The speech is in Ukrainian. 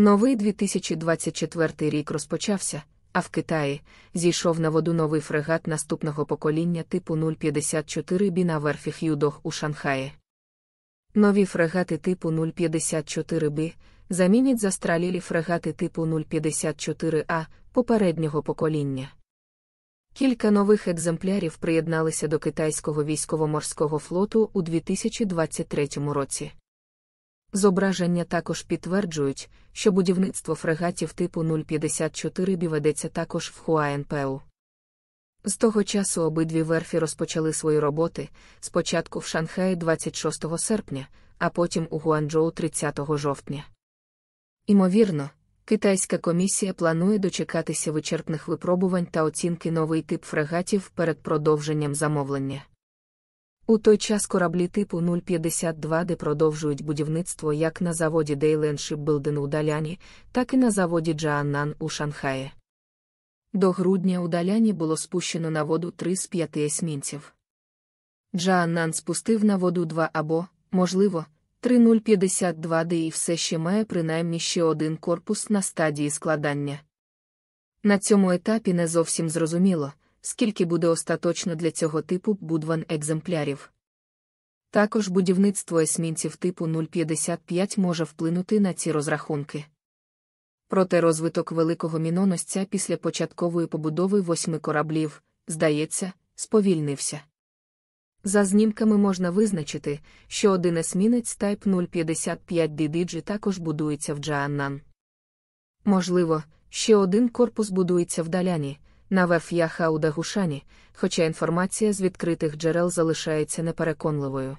Новий 2024 рік розпочався, а в Китаї зійшов на воду новий фрегат наступного покоління типу 054 Біна верфі Х'юдог у Шанхаї. Нові фрегати типу 054Б замінять застралілі фрегати типу 054А попереднього покоління. Кілька нових екземплярів приєдналися до китайського військово-морського флоту у 2023 році. Зображення також підтверджують, що будівництво фрегатів типу 054 біведеться також в Хуанпеу. З того часу обидві верфі розпочали свої роботи спочатку в Шанхаї 26 серпня, а потім у Гуанчжоу 30 жовтня. Імовірно, Китайська комісія планує дочекатися вичерпних випробувань та оцінки новий тип фрегатів перед продовженням замовлення. У той час кораблі типу 052 d продовжують будівництво як на заводі Дейлен Shipbuilding у Даляні, так і на заводі Джааннан у Шанхаї. До грудня у Даляні було спущено на воду три з п'яти есмінців. Джааннан спустив на воду два або, можливо, 3052 d і все ще має принаймні ще один корпус на стадії складання. На цьому етапі не зовсім зрозуміло скільки буде остаточно для цього типу будван екземплярів. Також будівництво есмінців типу 055 може вплинути на ці розрахунки. Проте розвиток великого міноносця після початкової побудови восьми кораблів, здається, сповільнився. За знімками можна визначити, що один есмінець Type 055 DDG також будується в Джааннан. Можливо, ще один корпус будується в Даляні, на я хауда гушані, хоча інформація з відкритих джерел залишається непереконливою.